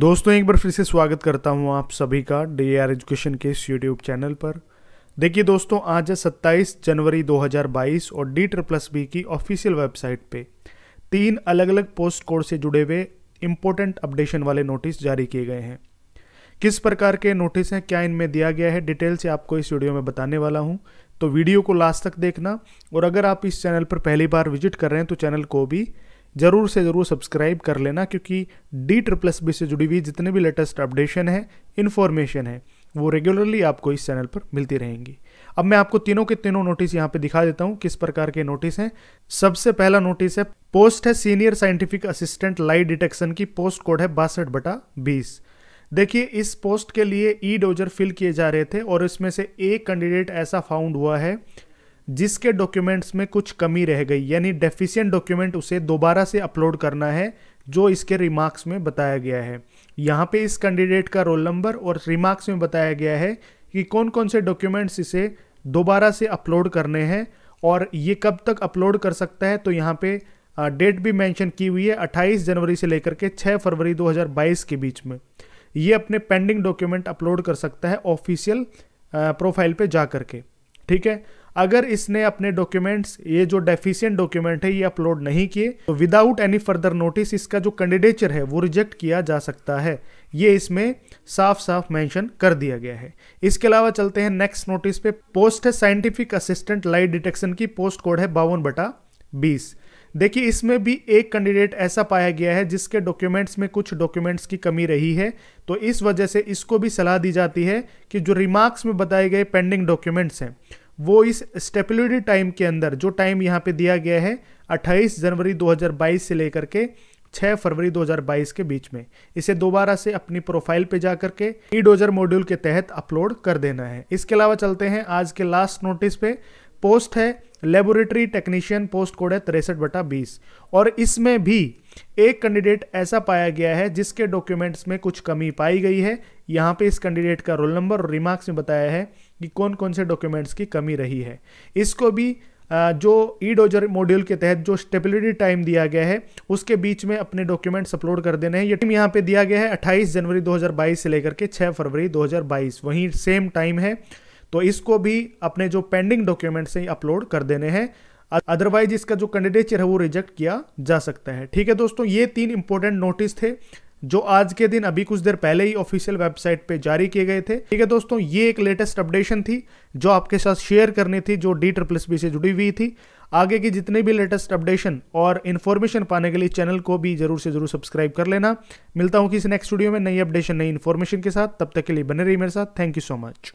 दोस्तों एक बार फिर से स्वागत करता हूं आप सभी का डी आर एजुकेशन के इस यूट्यूब चैनल पर देखिए दोस्तों आज है सत्ताईस जनवरी 2022 और डी ट्रिप्लस बी की ऑफिशियल वेबसाइट पे तीन अलग अलग पोस्ट कोड से जुड़े हुए इम्पोर्टेंट अपडेशन वाले नोटिस जारी किए गए हैं किस प्रकार के नोटिस हैं क्या इनमें दिया गया है डिटेल से आपको इस वीडियो में बताने वाला हूँ तो वीडियो को लास्ट तक देखना और अगर आप इस चैनल पर पहली बार विजिट कर रहे हैं तो चैनल को भी ज़रूर से ज़रूर सब्सक्राइब कर लेना क्योंकि डी ट्रिप्लस बी से जुड़ी हुई जितने भी लेटेस्ट अपडेशन है इन्फॉर्मेशन है वो रेगुलरली आपको इस चैनल पर मिलती रहेंगी अब मैं आपको तीनों के तीनों नोटिस यहाँ पे दिखा देता हूँ किस प्रकार के नोटिस हैं सबसे पहला नोटिस है पोस्ट है senior scientific assistant light detection की पोस्ट कोड है बासठ बटा बीस देखिए इस पोस्ट के लिए ई डोजर फिल किए जा रहे थे और इसमें से एक कैंडिडेट ऐसा फाउंड हुआ है जिसके डॉक्यूमेंट्स में कुछ कमी रह गई यानी डेफिशिएंट डॉक्यूमेंट उसे दोबारा से अपलोड करना है जो इसके रिमार्क्स में बताया गया है यहाँ पे इस कैंडिडेट का रोल नंबर और रिमार्क्स में बताया गया है कि कौन कौन से डॉक्यूमेंट्स इसे दोबारा से अपलोड करने हैं और ये कब तक अपलोड कर सकता है तो यहाँ पे डेट भी मेंशन की हुई है 28 जनवरी से लेकर के 6 फरवरी 2022 के बीच में ये अपने पेंडिंग डॉक्यूमेंट अपलोड कर सकता है ऑफिशियल प्रोफाइल पे जा करके ठीक है अगर इसने अपने डॉक्यूमेंट्स ये जो डेफिशियंट डॉक्यूमेंट है ये अपलोड नहीं किए तो विदाउट एनी फर्दर नोटिस इसका जो कैंडिडेचर है वो रिजेक्ट किया जा सकता है ये इसमें साफ साफ मेंशन कर दिया गया है इसके अलावा चलते हैं नेक्स्ट नोटिस पे पोस्ट है साइंटिफिक असिस्टेंट लाइट डिटेक्शन की पोस्ट कोड है बावन बटा बीस देखिए इसमें भी एक कैंडिडेट ऐसा पाया गया है जिसके डॉक्यूमेंट्स में कुछ डॉक्यूमेंट्स की कमी रही है तो इस वजह से इसको भी सलाह दी जाती है कि जो रिमार्क्स में बताए गए पेंडिंग डॉक्यूमेंट्स हैं वो इस स्टेपुलेटरी टाइम के अंदर जो टाइम यहाँ पे दिया गया है 28 जनवरी 2022 से लेकर के 6 फरवरी 2022 के बीच में इसे दोबारा से अपनी प्रोफाइल पे जा करके ई डोजर मॉड्यूल के तहत अपलोड कर देना है इसके अलावा चलते हैं आज के लास्ट नोटिस पे पोस्ट है लेबोरेटरी टेक्नीशियन पोस्ट कोड है तिरसठ बटा बीस और इसमें भी एक कैंडिडेट ऐसा पाया गया है जिसके डॉक्यूमेंट्स में कुछ कमी पाई गई है यहाँ पे इस कैंडिडेट का रोल नंबर और रिमार्क्स में बताया है कि कौन कौन से डॉक्यूमेंट्स की कमी रही है इसको भी जो ई डोजर मॉड्यूल के तहत जो स्टेबिलिटी टाइम दिया गया है उसके बीच में अपने डॉक्यूमेंट्स अपलोड कर देने हैं ये टाइम यहाँ पे दिया गया है 28 जनवरी 2022 से लेकर के 6 फरवरी 2022 वहीं सेम टाइम है तो इसको भी अपने जो पेंडिंग डॉक्यूमेंट से अपलोड कर देने हैं अदरवाइज इसका जो कैंडिडेचर है वो रिजेक्ट किया जा सकता है ठीक है दोस्तों ये तीन इंपॉर्टेंट नोटिस थे जो आज के दिन अभी कुछ देर पहले ही ऑफिशियल वेबसाइट पे जारी किए गए थे ठीक है दोस्तों ये एक लेटेस्ट अपडेशन थी जो आपके साथ शेयर करनी थी जो डी ट्रिपल बी से जुड़ी हुई थी आगे की जितने भी लेटेस्ट अपडेशन और इन्फॉर्मेशन पाने के लिए चैनल को भी जरूर से जरूर सब्सक्राइब कर लेना मिलता हूँ किसी नेक्स्ट वीडियो में नई अपडेशन नई इन्फॉर्मेशन के साथ तब तक के लिए बने रही मेरे साथ थैंक यू सो मच